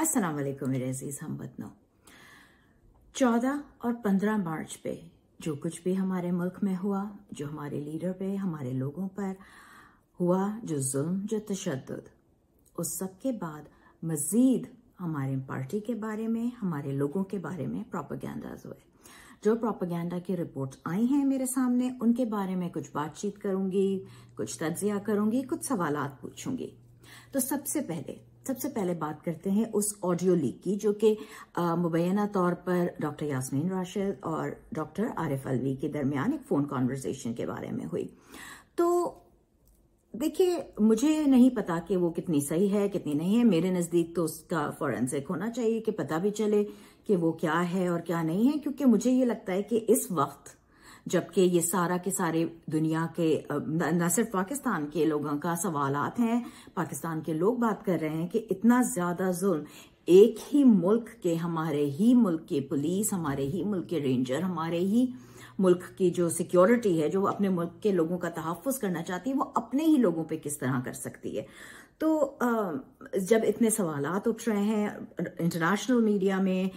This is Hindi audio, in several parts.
अस्सलाम वालेकुम मेरे अजीज हम वतनों चौदह और पंद्रह मार्च पे जो कुछ भी हमारे मुल्क में हुआ जो हमारे लीडर पे हमारे लोगों पर हुआ जो जुल्म जो तशद उस सब के बाद मज़ीद हमारे पार्टी के बारे में हमारे लोगों के बारे में प्रोपागैंडाज हुए जो प्रोपागैंडा की रिपोर्ट आई हैं मेरे सामने उनके बारे में कुछ बातचीत करूंगी कुछ तजिया करूंगी कुछ सवाल पूछूंगी तो सबसे पहले सबसे पहले बात करते हैं उस ऑडियो लीक की जो कि मुबैना तौर पर डॉक्टर यासमीन राशिद और डॉक्टर आरिफ अलवी के दरमियान एक फ़ोन कॉन्वर्सेशन के बारे में हुई तो देखिए मुझे नहीं पता कि वो कितनी सही है कितनी नहीं है मेरे नज़दीक तो उसका फॉरेंसिक होना चाहिए कि पता भी चले कि वो क्या है और क्या नहीं है क्योंकि मुझे ये लगता है कि इस वक्त जबकि ये सारा के सारे दुनिया के न सिर्फ पाकिस्तान के लोगों का सवाल हैं पाकिस्तान के लोग बात कर रहे हैं कि इतना ज्यादा जुल्म एक ही मुल्क के हमारे ही मुल्क के पुलिस हमारे ही मुल्क के रेंजर हमारे ही मुल्क की जो सिक्योरिटी है जो अपने मुल्क के लोगों का तहफ़ करना चाहती है वो अपने ही लोगों पे किस तरह कर सकती है तो जब इतने सवाल उठ रहे हैं इंटरनेशनल मीडिया में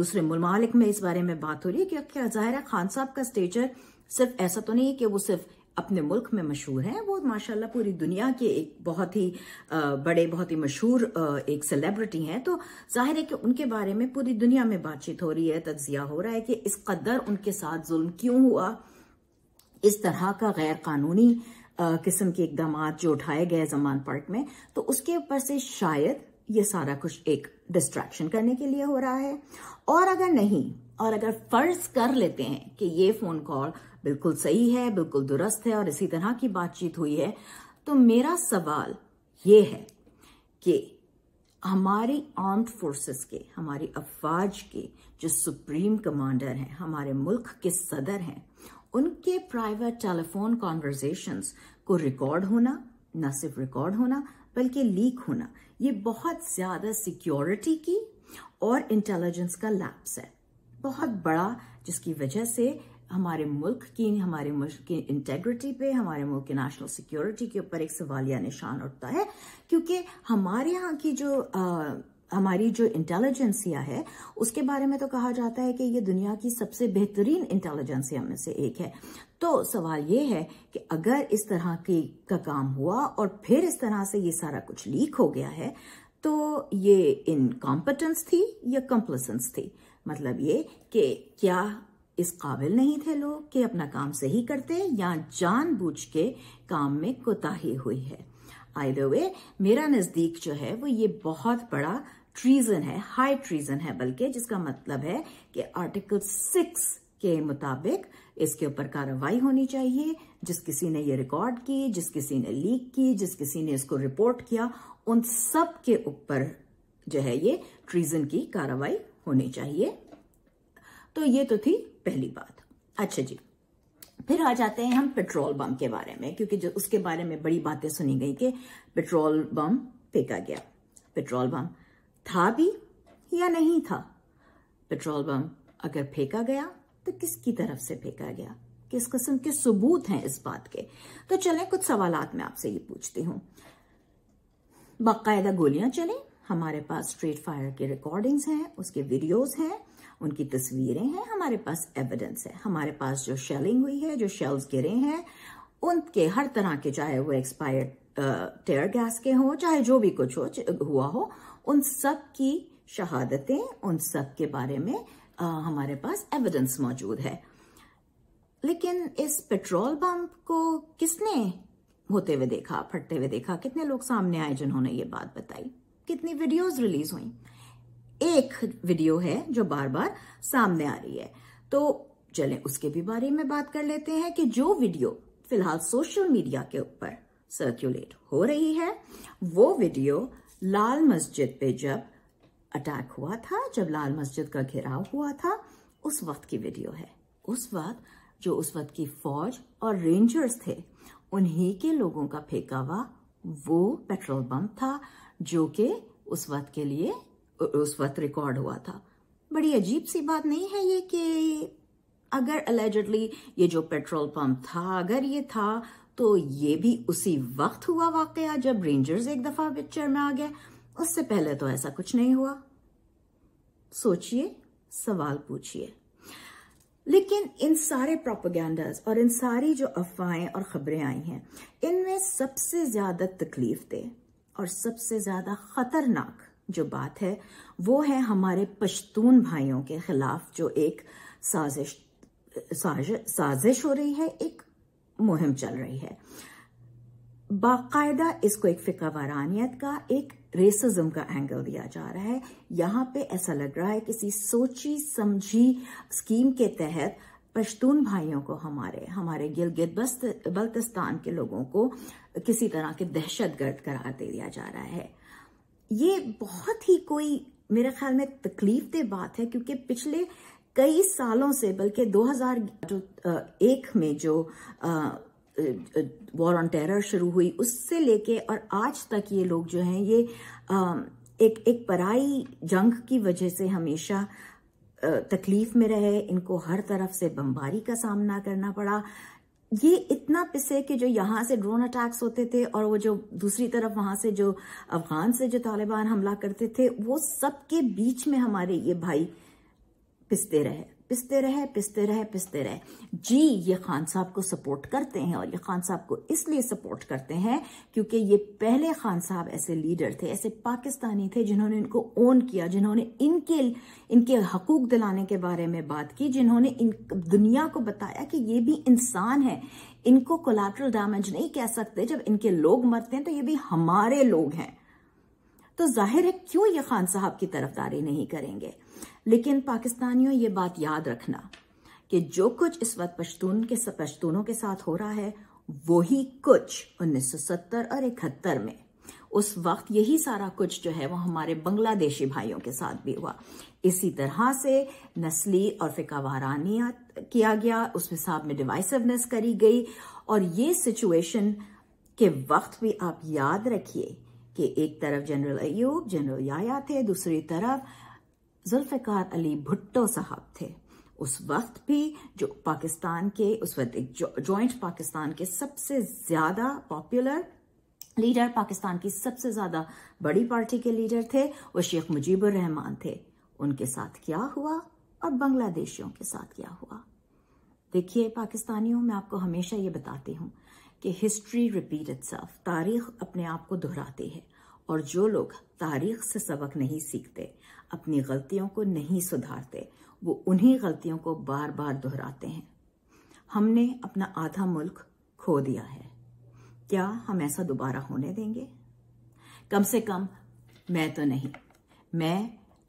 दूसरे ममालिक में इस बारे में बात हो रही है कि क्या ज़ाहिर खान साहब का स्टेचर सिर्फ ऐसा तो नहीं है कि वो सिर्फ अपने मुल्क में मशहूर हैं वो माशाल्लाह पूरी दुनिया के एक बहुत ही बड़े बहुत ही मशहूर एक सेलिब्रिटी हैं तो जाहिर है कि उनके बारे में पूरी दुनिया में बातचीत हो रही है तजिया हो रहा है कि इस कदर उनके साथ जुल्म क्यों हुआ इस तरह का गैर कानूनी किस्म के इकदाम जो उठाए गए जमान पार्क में तो उसके ऊपर से शायद ये सारा कुछ एक डिस्ट्रैक्शन करने के लिए हो रहा है और अगर नहीं और अगर फर्ज कर लेते हैं कि ये फोन कॉल बिल्कुल सही है बिल्कुल दुरुस्त है और इसी तरह की बातचीत हुई है तो मेरा सवाल ये है कि हमारी आर्म्ड फोर्सेस के हमारी अफवाज के जो सुप्रीम कमांडर हैं हमारे मुल्क के सदर हैं उनके प्राइवेट टेलीफोन कॉन्वर्जेशंस को रिकॉर्ड होना न सिर्फ रिकॉर्ड होना बल्कि लीक होना ये बहुत ज़्यादा सिक्योरिटी की और इंटेलिजेंस का लैप्स है बहुत बड़ा जिसकी वजह से हमारे मुल्क की हमारे मुल्क की इंटेग्रिटी पे हमारे मुल्क की नेशनल सिक्योरिटी के ऊपर एक सवालिया निशान उठता है क्योंकि हमारे यहाँ की जो आ, हमारी जो इंटेलिजेंसिया है उसके बारे में तो कहा जाता है कि ये दुनिया की सबसे बेहतरीन इंटेलिजेंसिया में से एक है तो सवाल ये है कि अगर इस तरह की का काम हुआ और फिर इस तरह से ये सारा कुछ लीक हो गया है तो ये इनकॉम्पिटेंस थी या कम्पलसेंस थी मतलब ये कि क्या इस काबिल नहीं थे लोग कि अपना काम सही करते या जानबूझ के काम में कोताही हुई है आई दो मेरा नजदीक जो है वो ये बहुत बड़ा ट्रीजन है हाई ट्रीजन है बल्कि जिसका मतलब है कि आर्टिकल सिक्स के मुताबिक इसके ऊपर कार्रवाई होनी चाहिए जिस किसी ने ये रिकॉर्ड की जिस किसी ने लीक की जिस किसी ने इसको रिपोर्ट किया उन सब के ऊपर जो है ये ट्रीजन की कार्रवाई होनी चाहिए तो ये तो थी पहली बात अच्छा जी फिर आ जाते हैं हम पेट्रोल बम के बारे में क्योंकि जो उसके बारे में बड़ी बातें सुनी गई कि पेट्रोल बम फेंका गया पेट्रोल बम था भी या नहीं था पेट्रोल बम अगर फेंका गया तो किसकी तरफ से फेंका गया किस किस्म के सबूत हैं इस बात के तो चलें कुछ सवालात मैं आपसे ये पूछती हूं बाकायदा गोलियां चलें हमारे पास स्ट्रीट फायर के रिकॉर्डिंग्स हैं उसके वीडियोस हैं उनकी तस्वीरें हैं हमारे पास एविडेंस है हमारे पास जो शेलिंग हुई है जो शेल्स गिरे हैं उनके हर तरह के चाहे वो एक्सपायर्ड टेयर गैस के हों चाहे जो भी कुछ हो हुआ हो उन सब की शहादतें उन सब के बारे में आ, हमारे पास एविडेंस मौजूद है लेकिन इस पेट्रोल बम्प को किसने होते हुए देखा फटते हुए देखा कितने लोग सामने आए जिन्होंने ये बात बताई कितनी वीडियोस रिलीज हुई एक वीडियो है जो बार बार सामने आ रही है तो चले उसके भी बारे में बात कर लेते हैं कि जो वीडियो फिलहाल सोशल मीडिया के ऊपर सर्कुलेट हो रही है वो वीडियो लाल मस्जिद पे जब अटैक हुआ था जब लाल मस्जिद का घेराव हुआ था उस वक्त की वीडियो है उस वक्त जो उस वक्त की फौज और रेंजर्स थे उन्हीं के लोगों का फेंका हुआ वो पेट्रोल बम था जो कि उस वक्त के लिए उस वक्त रिकॉर्ड हुआ था बड़ी अजीब सी बात नहीं है ये कि अगर अलेजडली ये जो पेट्रोल पंप था अगर ये था तो ये भी उसी वक्त हुआ वाक जब रेंजर्स एक दफा पिक्चर में आ गए उससे पहले तो ऐसा कुछ नहीं हुआ सोचिए सवाल पूछिए लेकिन इन सारे प्रोपोगंडाज और इन सारी जो अफवाहें और खबरें आई हैं इनमें सबसे ज्यादा तकलीफ दे और सबसे ज़्यादा ख़तरनाक जो बात है वो है हमारे पश्तून भाइयों के खिलाफ जो एक साजिश साज, साजिश हो रही है एक मुहिम चल रही है बाकायदा इसको एक फिका वारानियत का एक रेसिज्म का एंगल दिया जा रहा है यहाँ पे ऐसा लग रहा है किसी सोची समझी स्कीम के तहत पश्तून भाइयों को हमारे हमारे गिलगित बल्तिस्तान के लोगों को किसी तरह के दहशतगर्द करार दे दिया जा रहा है ये बहुत ही कोई मेरे ख्याल में तकलीफ दे बात है क्योंकि पिछले कई सालों से बल्कि 2001 में जो वॉर ऑन टेरर शुरू हुई उससे लेके और आज तक ये लोग जो हैं ये आ, एक एक पराई जंग की वजह से हमेशा तकलीफ में रहे इनको हर तरफ से बमबारी का सामना करना पड़ा ये इतना पिसे कि जो यहां से ड्रोन अटैक्स होते थे और वो जो दूसरी तरफ वहां से जो अफगान से जो तालिबान हमला करते थे वो सबके बीच में हमारे ये भाई पिसते रहे पिसते रहे पिसते रहे पिसते रहे जी ये खान साहब को सपोर्ट करते हैं और ये खान साहब को इसलिए सपोर्ट करते हैं क्योंकि ये पहले खान साहब ऐसे लीडर थे ऐसे पाकिस्तानी थे जिन्होंने इनको ओन किया जिन्होंने इनके इनके हकूक दिलाने के बारे में बात की जिन्होंने इन दुनिया को बताया कि ये भी इंसान है इनको कोलाट्रल डैमेज नहीं कह सकते जब इनके लोग मरते हैं तो ये भी हमारे लोग हैं तो जाहिर है क्यों ये खान साहब की तरफदारी नहीं करेंगे लेकिन पाकिस्तानियों ये बात याद रखना कि जो कुछ इस वक्त पश्तून के पश्तूनों के साथ हो रहा है वही कुछ 1970 और इकहत्तर में उस वक्त यही सारा कुछ जो है वो हमारे बांग्लादेशी भाइयों के साथ भी हुआ इसी तरह से नस्ली और फिकावारानिया किया गया उस हिसाब में डिवाइसिवनेस करी गई और ये सिचुएशन के वक्त भी आप याद रखिए कि एक तरफ जनरल अयूब जनरल याया थे दूसरी तरफ जुल्फ़िकार अली भुट्टो साहब थे उस वक्त भी जो पाकिस्तान के उस वक्त एक जॉइंट पाकिस्तान के सबसे ज़्यादा पॉपुलर लीडर पाकिस्तान की सबसे ज़्यादा बड़ी पार्टी के लीडर थे वो शेख मुजीबुर रहमान थे उनके साथ क्या हुआ और बांग्लादेशियों के साथ क्या हुआ देखिए पाकिस्तानियों मैं आपको हमेशा ये बताती हूँ कि हिस्ट्री रिपीट इट्सल्फ तारीख अपने आप को दोहराती है और जो लोग तारीख से सबक नहीं सीखते अपनी गलतियों को नहीं सुधारते वो उन्हीं गलतियों को बार बार दोहराते हैं हमने अपना आधा मुल्क खो दिया है क्या हम ऐसा दोबारा होने देंगे कम से कम मैं तो नहीं मैं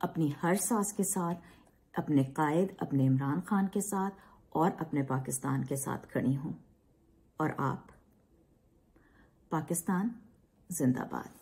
अपनी हर सांस के साथ अपने कायद अपने इमरान खान के साथ और अपने पाकिस्तान के साथ खड़ी हूँ और आप पाकिस्तान जिंदाबाद